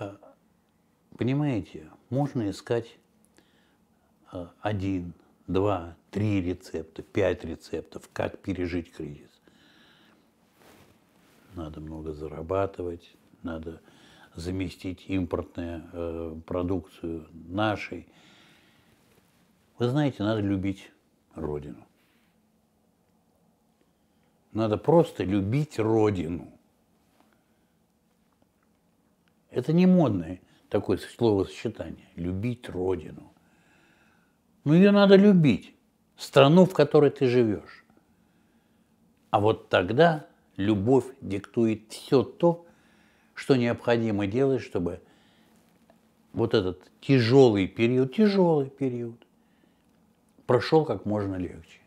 Э, понимаете, можно искать э, один, два, три рецепта, пять рецептов, как пережить кризис. Надо много зарабатывать, надо заместить импортную э, продукцию нашей. Вы знаете, надо любить Родину. Надо просто любить Родину. Это не модное такое словосочетание. Любить Родину. Но ну, ее надо любить. Страну, в которой ты живешь. А вот тогда любовь диктует все то, что необходимо делать, чтобы вот этот тяжелый период, тяжелый период, прошел как можно легче.